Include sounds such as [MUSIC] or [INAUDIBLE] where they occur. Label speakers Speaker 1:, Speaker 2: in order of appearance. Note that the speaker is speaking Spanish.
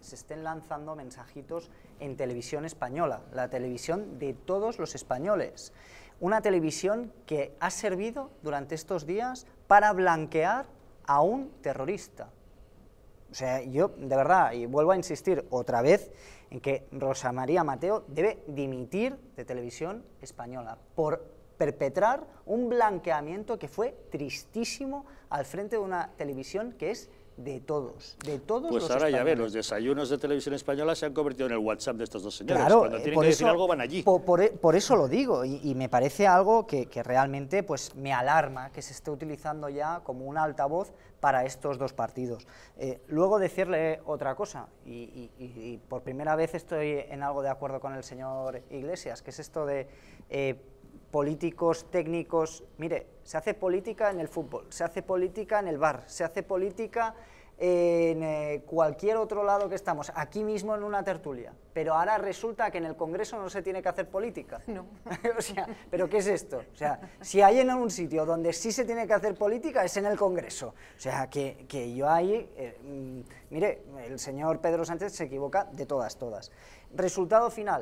Speaker 1: se estén lanzando mensajitos en televisión española, la televisión de todos los españoles. Una televisión que ha servido durante estos días para blanquear a un terrorista. O sea, yo de verdad, y vuelvo a insistir otra vez en que Rosa María Mateo debe dimitir de televisión española por perpetrar un blanqueamiento que fue tristísimo al frente de una televisión que es de todos, de todos Pues ahora ya ve, los
Speaker 2: desayunos de televisión española se han convertido en el WhatsApp de estos dos señores. Cuando eh, tienen por que eso, decir algo van allí.
Speaker 1: E, por, eso lo digo y, me parece algo que, realmente pues, me alarma que se esté utilizando ya como un altavoz para estos dos partidos. Eh, luego decirle otra cosa, y, por primera vez estoy en algo de acuerdo con el señor Iglesias, que es esto de... Eh, políticos, técnicos. Mire, se hace política en el fútbol, se hace política en el bar, se hace política en eh, cualquier otro lado que estamos, aquí mismo en una tertulia. Pero ahora resulta que en el Congreso no se tiene que hacer política. [LAUGHS] No. [LAUGHS] o sea, ¿pero qué es esto? O sea, si hay en un sitio donde sí se tiene que hacer política es en el Congreso. O sea, que, yo ahí, eh, mm, mire, el señor Pedro Sánchez se equivoca de todas, todas. Resultado final.